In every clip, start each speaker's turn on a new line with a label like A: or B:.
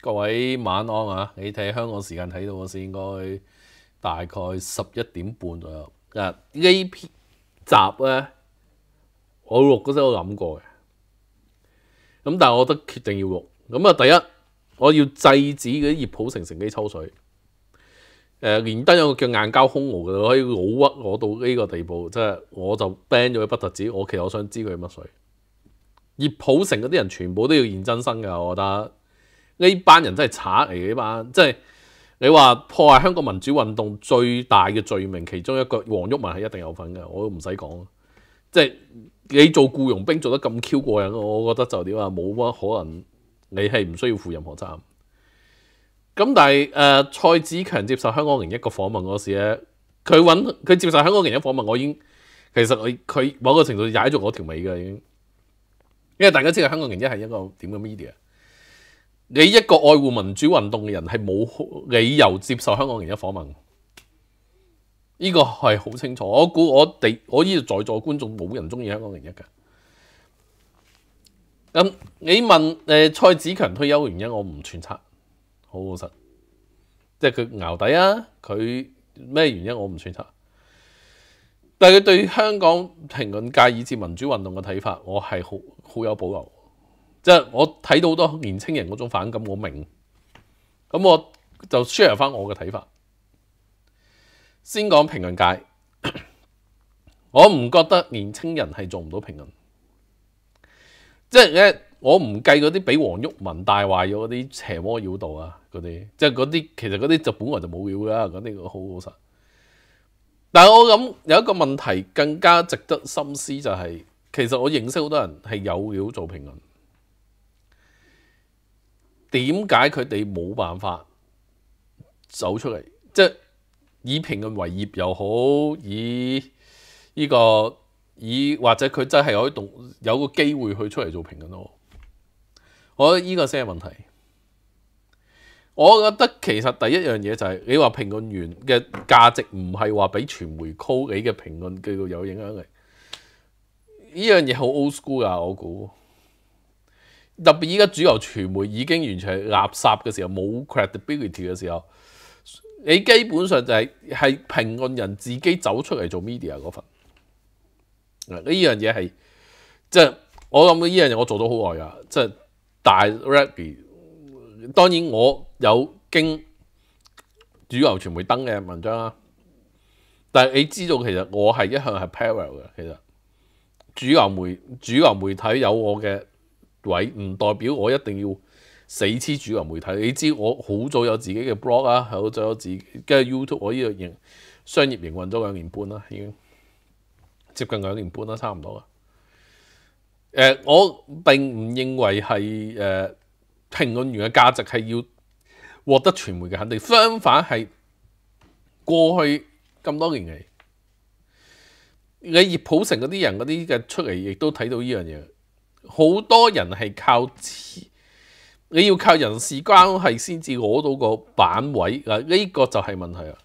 A: 各位晚安啊！你睇香港时间睇到我先，应该大概十一点半左右。啊，a P 集咧，我录嗰时我谂过嘅，咁但系我得决定要录。咁啊，第一我要制止嗰啲葉普成成机抽水。誒連登有個叫硬膠空奴嘅，可以老屈我到呢個地步，即係我就 ban 咗佢筆特紙。我其實我想知佢係乜水？葉普成嗰啲人全部都要現真身㗎，我覺得呢班人真係賊嚟嘅。呢班即係你話破壞香港民主運動最大嘅罪名，其中一個黃毓民係一定有份嘅，我都唔使講。即係你做僱傭兵做得咁 Q 過癮，我覺得就點啊冇乜可能，你係唔需要負任何責任。咁但系誒蔡子強接受香港人一個訪問嗰時咧，佢揾佢接受香港人一訪問，我已經其實佢佢某個程度踩咗我條尾嘅已經，因為大家知道香港人一係一個點嘅 media，你一個愛護民主運動嘅人係冇理由接受香港人一訪問，呢個係好清楚。我估我哋我依度在座觀眾冇人中意香港人一嘅。咁你問誒蔡子強退休嘅原因，我唔揣測。好好實，即系佢熬底啊！佢咩原因我唔揣測，但系佢對香港評論界以至民主運動嘅睇法，我係好好有保留。即系我睇到好多年青人嗰種反感，我明。咁我就 share 翻我嘅睇法。先講評論界，我唔覺得年青人係做唔到評論。即系。我唔計嗰啲俾黃旭文帶壞咗嗰啲邪魔妖道啊，嗰啲即係嗰啲其實嗰啲就本來就冇妖啦，嗰啲好好實。但係我諗有一個問題更加值得深思，就係其實我認識好多人係有妖做評論，點解佢哋冇辦法走出嚟？即係以評論為業又好，以呢個以或者佢真係可以有個機會去出嚟做評論咯。我得依個先係問題。我覺得其實第一樣嘢就係你話評論員嘅價值唔係話俾傳媒 call 你嘅評論叫有有影響力。依樣嘢好 old school 噶，我估特別依家主流傳媒已經完全係垃圾嘅時候，冇 credibility 嘅時候，你基本上就係係評論人自己走出嚟做 media 嗰份。呢樣嘢係即係我諗嘅依樣嘢，我做咗好耐噶，即係。大 Randy 當然我有經主流媒登嘅文章啦，但係你知道其實我係一向係 parallel 嘅。其實主流媒主流媒體有我嘅位，唔代表我一定要死黐主流媒體。你知我好早有自己嘅 blog 啊，好早有自己跟 YouTube 我呢個營商業營運咗兩年半啦，已經接近兩年半啦，差唔多啦。我並唔認為係誒評論員嘅價值係要獲得傳媒嘅肯定，相反係過去咁多年嚟，你葉普成嗰啲人嗰啲嘅出嚟，亦都睇到呢樣嘢。好多人係靠你要靠人事關係先至攞到個版位嗱，呢個就係問題啊！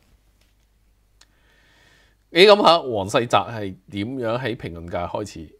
A: 你諗下，黃世澤係點樣喺評論界開始？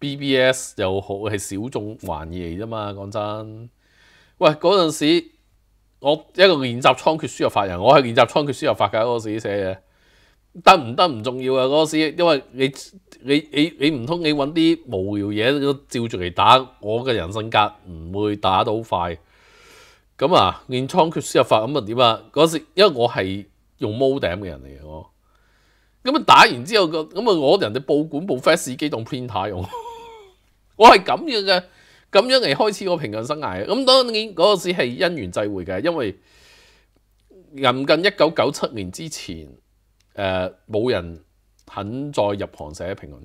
A: BBS 又好係小眾玩意嚟啫嘛。講真，喂嗰陣時，我一個練習倉決輸入法人，我係練習倉決輸入法㗎嗰時寫嘅，得唔得唔重要啊。嗰時因為你你你你唔通你揾啲無聊嘢都照住嚟打，我嘅人生格唔會打到好快。咁啊練倉決輸入法咁啊點啊嗰時，因為我係用 mode 嘅人嚟嘅我，咁啊打完之後個咁啊我人哋報館部 fast 機動 printer 用。我係咁樣嘅，咁樣嚟開始我評論生涯。咁當然嗰個時係因緣際會嘅，因為臨近一九九七年之前，誒冇人肯再入行寫評論。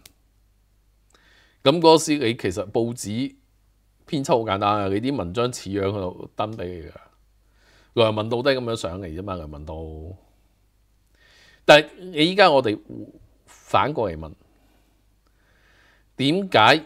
A: 咁嗰時你其實報紙編輯好簡單啊，你啲文章似樣喺度登俾你嘅，梁文道都係咁樣上嚟啫嘛，梁文道。但係你依家我哋反過嚟問，點解？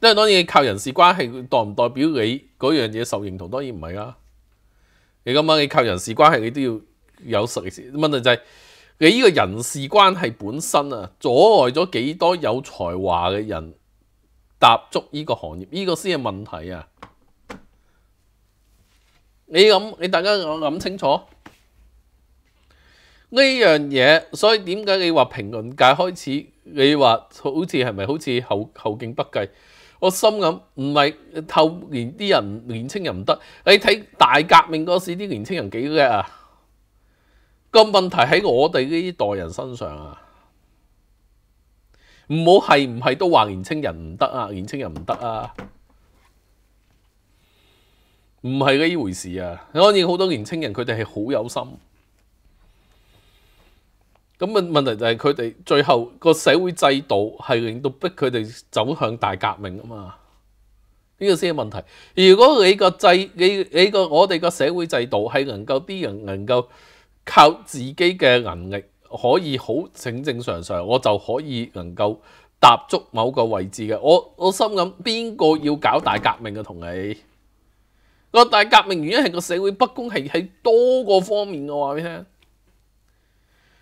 A: 因为当然靠人事关系，代唔代表你嗰样嘢受认同，当然唔系啊。你咁晚你靠人事关系，你都要有实力先。问题就系你呢个人事关系本身啊，阻碍咗几多有才华嘅人踏足呢个行业，呢个先系问题啊。你谂，你大家谂清楚呢样嘢，所以点解你话评论界开始，你话好似系咪好似后后劲不继？我心咁，唔係透年啲人年青人唔得。你睇大革命嗰時啲年青人幾叻啊？個問題喺我哋呢代人身上啊，唔好係唔係都話年青人唔得啊？年青人唔得啊？唔係呢回事啊！當然好多年青人佢哋係好有心。咁啊，問題就係佢哋最後個社會制度係令到逼佢哋走向大革命啊嘛，呢個先係問題。如果你個制，你你個我哋個社會制度係能夠啲人能夠靠自己嘅能力可以好正正常常，我就可以能夠踏足某個位置嘅。我我心諗邊個要搞大革命嘅同你個大革命原因係個社會不公係喺多個方面，嘅話俾你聽。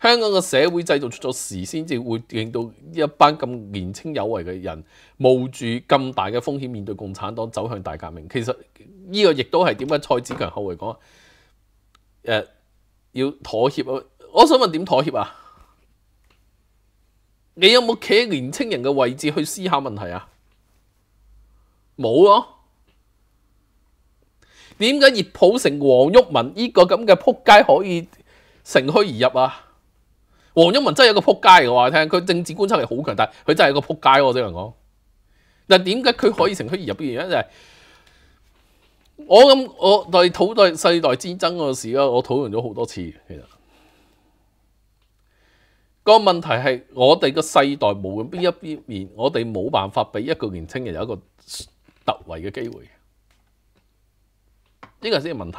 A: 香港嘅社會制度出咗事，先至會令到一班咁年青有為嘅人冒住咁大嘅風險面對共產黨走向大革命。其實呢個亦都係點解蔡子強後嚟講誒要妥協啊？我想問點妥協啊？你有冇企喺年青人嘅位置去思考問題啊？冇啊？點解葉普成、黃郁文呢個咁嘅撲街可以乘虛而入啊？黄一文真系一个扑街，我话你听，佢政治观察力好强大，佢真系一个扑街咯，只能讲。嗱，点解佢可以乘虚而入？嘅原因就系我咁，我对土代世代之争个事啦，我讨论咗好多次。其实个问题系我哋个世代无论边一边面，我哋冇办法俾一个年青人有一个突围嘅机会。呢个先系问题。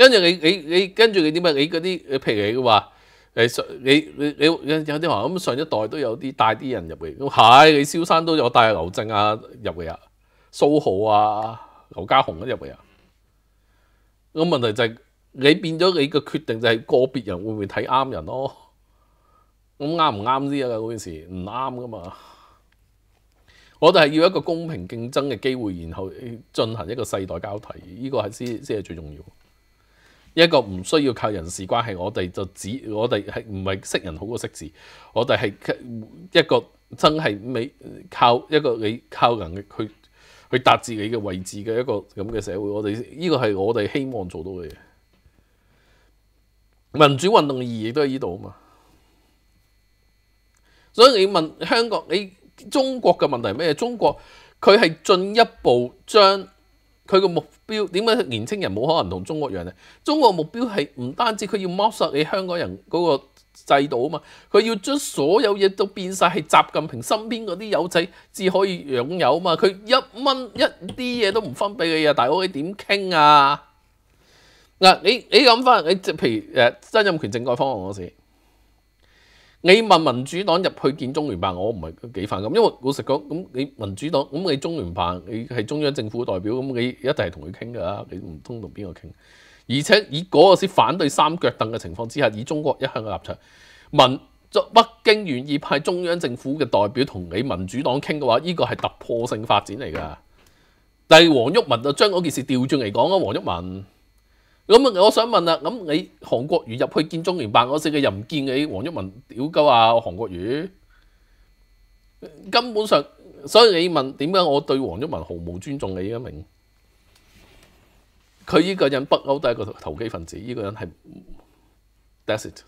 A: 跟住你，你你跟住你点啊？你嗰啲譬如你话诶，上你你你有啲话咁上一代都有啲带啲人入嚟咁系，你萧山都有带劉刘正啊入嚟啊，苏豪啊，刘家雄啊入嚟啊。咁问题就系你变咗你嘅决定就系个别人会唔会睇啱人咯？咁啱唔啱啲啊？嗰件事唔啱噶嘛？我哋系要一个公平竞争嘅机会，然后进行一个世代交替，呢个系先先系最重要。一個唔需要靠人事關係，我哋就只我哋係唔係識人好過識事？我哋係一個真係未靠一個你靠人去去達至你嘅位置嘅一個咁嘅社會。我哋呢個係我哋希望做到嘅嘢。民主運動意義都喺呢度啊嘛！所以你問香港，你中國嘅問題咩？中國佢係進一步將。佢個目標點解年青人冇可能同中國樣咧？中國目標係唔單止佢要剝削你香港人嗰個制度啊嘛，佢要將所有嘢都變晒係習近平身邊嗰啲友仔至可以擁有啊嘛，佢一蚊一啲嘢都唔分俾你啊！大佬你點傾啊？嗱，你你諗翻你即係譬如誒曾蔭權政改方案嗰時。你問民主黨入去見中聯辦，我唔係幾反感，因為老實講咁你民主黨咁你中聯辦你係中央政府代表，咁你一定係同佢傾噶啦，你唔通同邊個傾？而且以嗰個時反對三腳凳嘅情況之下，以中國一向嘅立場，民北京願意派中央政府嘅代表同你民主黨傾嘅話，呢個係突破性發展嚟噶。但係黃毓文就將嗰件事調轉嚟講啊，黃毓文。咁啊！我想問啦，咁你韓國瑜入去建中聯辦，我時，你又唔見你黃毓民屌鳩啊！韓國瑜根本上，所以你問點解我對黃毓民毫無尊重嘅？依家明，佢依個人北歐都係個投機分子，依個人係。That's it。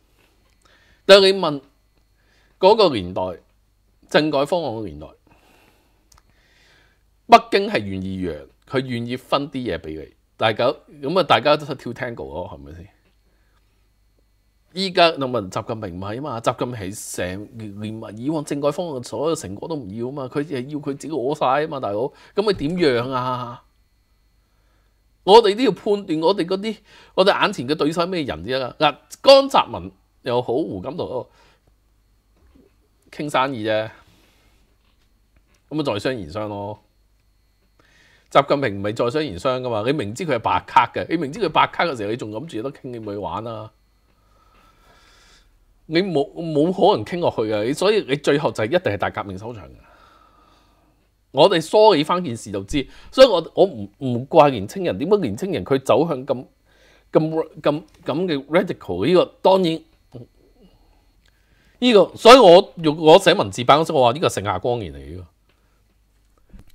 A: 但係你問嗰個年代政改方案嘅年代，北京係願意讓佢願意分啲嘢俾你。大家咁啊，大家都跳 tango 咯，系咪先？依家林文近平唔物啊嘛，集近平成连民以往政改方案所有成果都唔要啊嘛，佢系要佢自己攞晒啊嘛，大佬，咁佢点样啊？我哋都要判断我哋嗰啲，我哋眼前嘅对手系咩人啫啦？嗱，江泽民又好，胡锦涛倾生意啫，咁啊再商言商咯。習近平唔係再商言商噶嘛？你明知佢係白卡嘅，你明知佢白卡嘅時候，你仲諗住得傾你咪玩啊？你冇冇可能傾落去嘅？所以你最後就係一定係大革命收場嘅。我哋梳理翻件事就知，所以我我唔唔怪年青人。點解年青人佢走向咁咁咁咁嘅 radical 呢個？當然呢個，所以我用我寫文字版嗰室，我話呢個盛夏光年嚟嘅。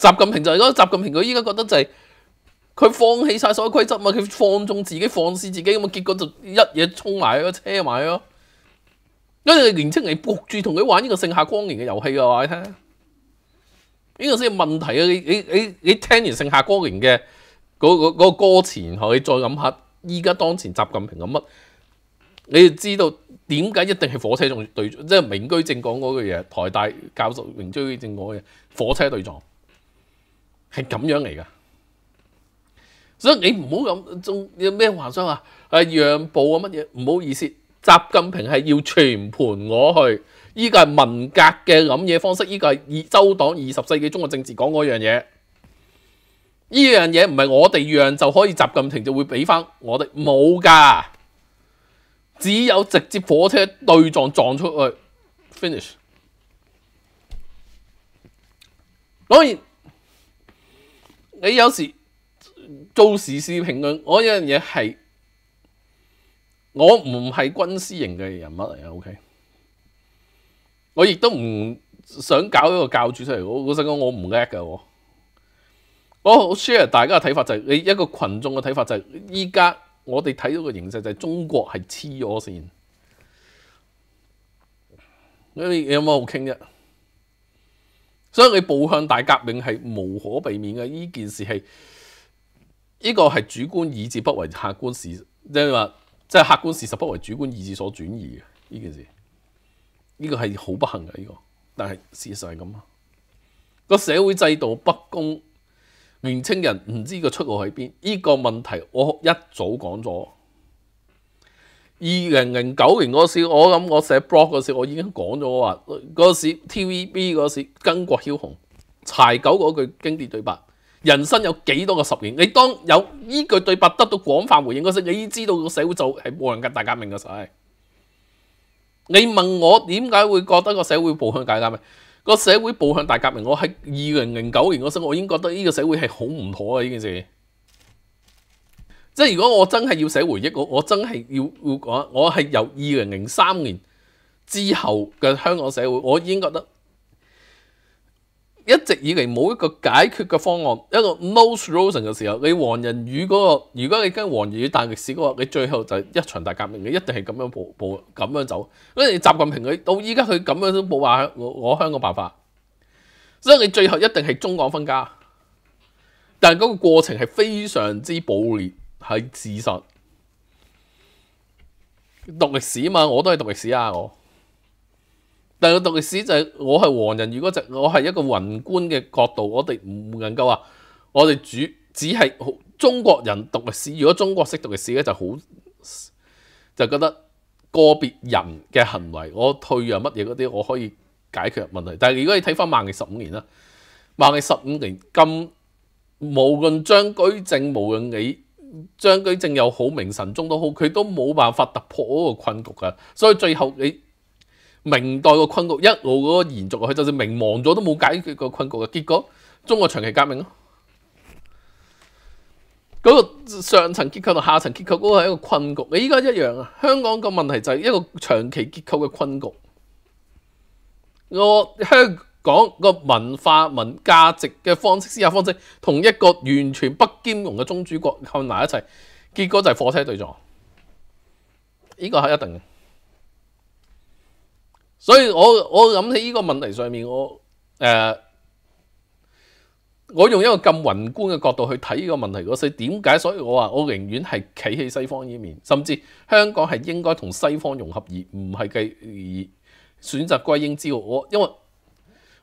A: 習近平就係咯，習近平佢依家覺得就係佢放棄晒所有規則嘛，佢放縱自己，放肆自己咁啊，結果就一嘢衝埋個車埋咯。因為年輕人焗住同佢玩呢個盛夏光年嘅遊戲啊，你聽呢個先係問題啊！你你你你聽完盛夏光年嘅嗰個嗰個歌詞，你再諗下依家當前習近平咁乜，你就知道點解一定係火車撞對，即係名居正講嗰句嘢，台大教授名居正講嘅火車對撞。系咁样嚟噶，所以你唔好咁仲有咩話傷啊？讓步啊乜嘢？唔好意思，習近平係要全盤我去，依個係文革嘅諗嘢方式，依個係二周黨二十世紀中國政治講嗰樣嘢。依樣嘢唔係我哋讓就可以，習近平就會俾翻我哋冇噶，只有直接火車對撞撞出去 finish。當然，你有时做时事评论，我有样嘢系，我唔系军师型嘅人物嚟嘅，O K，我亦都唔想搞一个教主出嚟，我我想讲我唔叻嘅，我我 share 大家嘅睇法就系，你一个群众嘅睇法就系，依家我哋睇到嘅形势就系中国系黐咗线，你有冇好倾啫？所以你步向大革命係無可避免嘅，呢件事係呢個係主觀意志不為客觀事，即係話即係客觀事實不為主觀意志所轉移嘅，呢件事，呢個係好不幸嘅呢個，但係事實係咁啊，個社會制度不公，年青人唔知個出路喺邊，呢個問題我一早講咗。二零零九年嗰時，我諗我寫 blog 嗰時，我已經講咗我話嗰時 TVB 嗰時《巾國枭雄》柴九嗰句經典對白：人生有幾多個十年？你當有依句對白得到廣泛回應嗰時，你已經知道個社會就係冇人格大革命嘅時候。你問我點解會覺得個社會步向大革命？個社會步向大革命，我喺二零零九年嗰時，我已經覺得呢個社會係好唔妥啊！呢件事。即係如果我真係要寫回憶，我我真係要要講，我係由二零零三年之後嘅香港社會，我已經覺得一直以嚟冇一個解決嘅方案，一個 no solution 嘅時候。你黃人宇嗰個，如果你跟黃人宇大歷史嗰個，你最後就係一場大革命，你一定係咁樣步步咁樣走。因住習近平佢到依家佢咁樣都冇話我我香港辦法，所以你最後一定係中港分家，但係嗰個過程係非常之暴烈。係事实。讀歷史嘛，我都係讀歷史啊。我但係讀歷史就係我係黃人。如果就我係一個宏觀嘅角度，我哋唔能夠話我哋主只係中國人讀歷史。如果中國識讀歷史咧，就好就覺得個別人嘅行為，我退让乜嘢嗰啲，我可以解決問題。但係如果你睇翻萬历十五年啦，萬历十五年，咁無論張居正，無論你。张居正又好，明神宗都好，佢都冇办法突破嗰个困局噶，所以最后你明代個困局一路嗰个延续，去，就算明亡咗都冇解决个困局嘅，结果中国长期革命咯，嗰个上层结构同下层结构嗰个系一个困局，你依家一样啊，香港個问题就系一个长期结构嘅困局，我香。讲个文化、文价值嘅方式、思考方式，同一个完全不兼容嘅中主国混埋一齐，结果就系火车对撞，呢个系一定嘅。所以我我谂起呢个问题上面，我诶，我用一个咁宏观嘅角度去睇呢个问题，我所點点解所以我话我宁愿系企喺西方呢面，甚至香港系应该同西方融合而唔系继而选择归英之我，因为。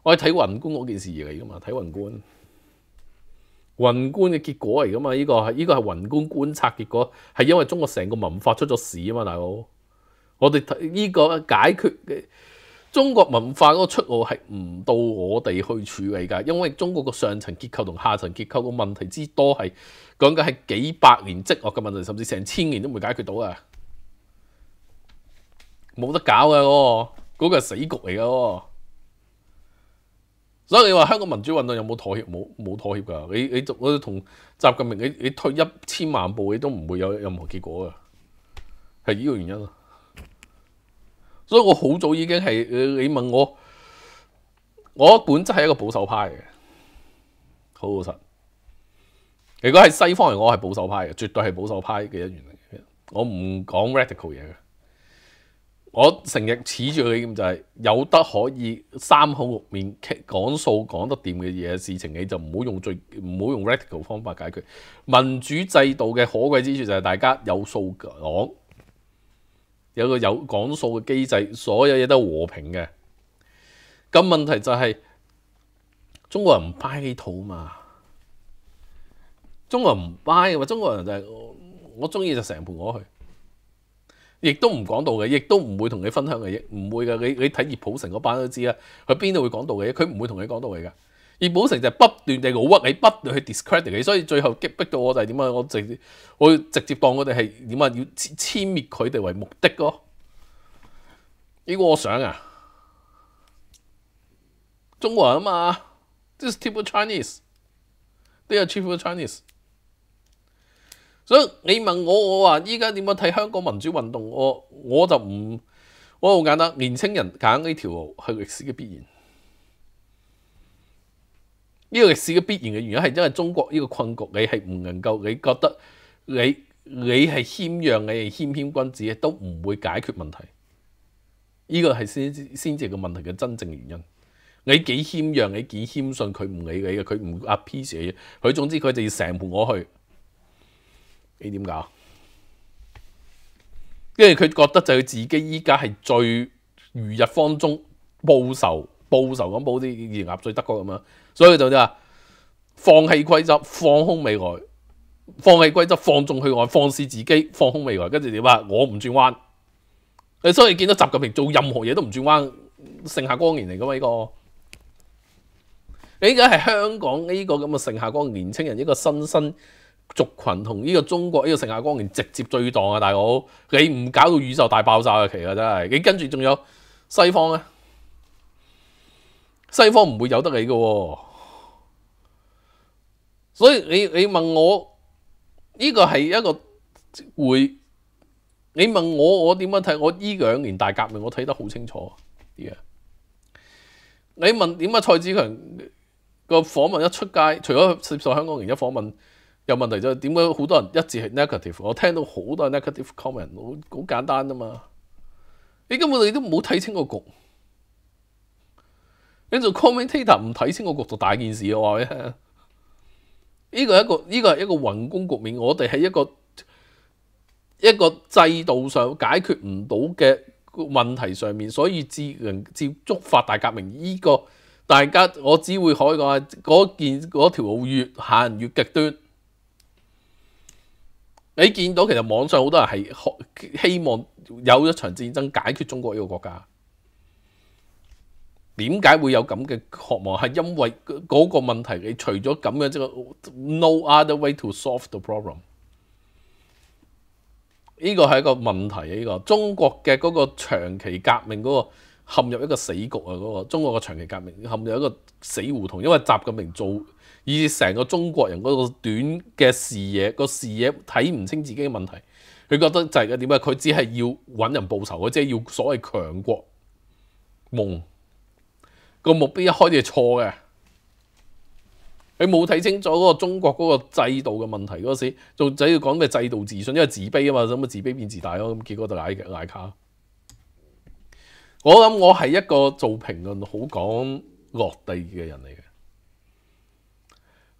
A: 我睇宏观嗰件事嚟噶，嘛睇宏观，宏观嘅结果嚟噶嘛？呢个系呢个系宏观观察结果，系因为中国成个文化出咗事啊嘛，大佬。我哋呢个解决嘅中国文化嗰个出路系唔到我哋去处理噶，因为中国个上层结构同下层结构个问题之多系讲紧系几百年积恶嘅问题，甚至成千年都唔会解决到啊，冇得搞嘅嗰个嗰个系死局嚟噶。所以你话香港民主运动有冇妥协？冇冇妥协噶？你你同我同习近平，你你退一千万步，你都唔会有任何结果嘅，系呢个原因啊！所以我好早已经系你问我，我本质系一个保守派嘅，好老实。如果系西方人，我系保守派嘅，绝对系保守派嘅一员嚟嘅。我唔讲 radical 嘢嘅。我成日恃住佢就係有得可以三口六面講數講得掂嘅嘢事情，你就唔好用最唔好用 r a d i c a l 方法解決。民主制度嘅可貴之處就係大家有數講，有個有講數嘅機制，所有嘢都和平嘅。咁問題就係中國人唔掰肚嘛，中國人唔掰嘅嘛，中國人就係我我中意就成盤我去。亦都唔講道嘅，亦都唔會同你分享嘅，亦唔會嘅。你你睇葉寶成嗰班都知啦，佢邊度會講道嘅？佢唔會同你講道理噶。葉寶成就不斷地老屈你，不斷去 discredit 你，所以最後激逼到我就係點啊？我直我直接當我哋係點啊？要遷滅佢哋為目的咯。呢個我想啊，中文啊嘛，this typical Chinese，they are typical Chinese。所以你问我，我话依家点样睇香港民主运动？我我就唔，我好简单，年青人拣呢条系历史嘅必然。呢个历史嘅必然嘅原因系，因为中国呢个困局，你系唔能够，你觉得你你系谦让，你系谦谦君子，都唔会解决问题。呢个系先先至个问题嘅真正原因。你几谦让，你几谦信，佢唔理你嘅，佢唔 apiece 佢总之佢就要成盘我去。你点搞？因为佢觉得就佢自己依家系最如日方中，报仇报仇咁报啲二鸭最德国咁啊，所以就就啊放弃规则，放空未来，放弃规则，放纵去外，放肆自己，放空未来，跟住点啊？我唔转弯。你所以见到习近平做任何嘢都唔转弯，盛夏光年嚟噶嘛呢个？你依家系香港呢个咁嘅盛夏光年青人一个新生。族群同呢个中国呢个盛亚光年直接对撞啊，大佬！你唔搞到宇宙大爆炸嘅其實真系！你跟住仲有西方咧，西方唔会由得你嘅，所以你你问我呢个系一个会？你问我我点样睇？我呢两年大革命我睇得好清楚啲啊！你问点解蔡子强个访问一出街，除咗接受香港人一访问。有问题就点解好多人一致系 negative？我听到好多 negative comment，好简单啊嘛。你根本你都冇睇清个局，你做 commentator 唔睇清个局做大件事嘅话咧，呢个一个呢个系一个宏觀局面。我哋喺一个一个制度上解决唔到嘅问题上面，所以只能接觸法大革命。呢个大家我只会可以讲嗰件嗰条路越行越极端。你見到其實網上好多人係希希望有一場戰爭解決中國呢個國家，點解會有咁嘅渴望？係因為嗰個問題，你除咗咁樣即外，no other way to solve the problem。呢個係一個問題。呢個中國嘅嗰個長期革命嗰個陷入一個死局啊！嗰個中國嘅長期革命陷入一個死胡同，因為習近平做。以成個中國人嗰個短嘅視野，個視野睇唔清自己嘅問題。佢覺得就係點啊？佢只係要揾人報仇，佢即係要所謂強國夢。個目標一開係錯嘅，佢冇睇清楚嗰個中國嗰個制度嘅問題。嗰時仲仔要講咩制度自信，因為自卑啊嘛，咁啊自卑變自大咯，咁結果就嗌挨卡。我諗我係一個做評論好講落地嘅人嚟嘅。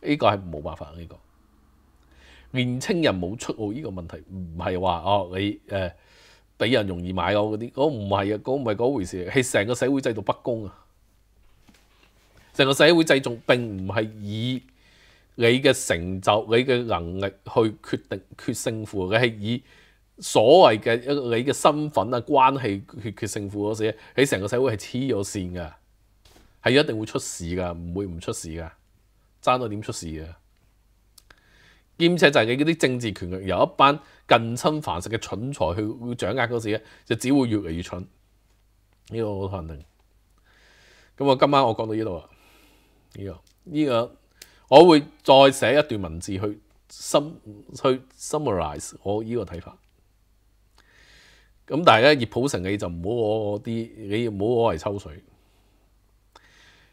A: 呢個係冇辦法，呢個年青人冇出奧呢個問題，唔係話哦你誒俾人容易買到嗰啲，嗰唔係啊，嗰唔係嗰回事，係成個社會制度不公啊！成個社會制度並唔係以你嘅成就、你嘅能力去決定決勝負，佢係以所謂嘅一個你嘅身份啊、關係決決勝負嗰時，喺成個社會係黐咗線噶，係一定會出事噶，唔會唔出事噶。生到點出事啊！兼且就係你嗰啲政治權力由一班近親繁殖嘅蠢才去掌握嗰時咧，就只會越嚟越蠢。呢個我肯定。咁我今晚我講到呢度啊。呢個呢個，我會再寫一段文字去 sum 去 summarise 我呢個睇法。咁但係咧，葉普成你就唔好我啲，你唔好我係抽水。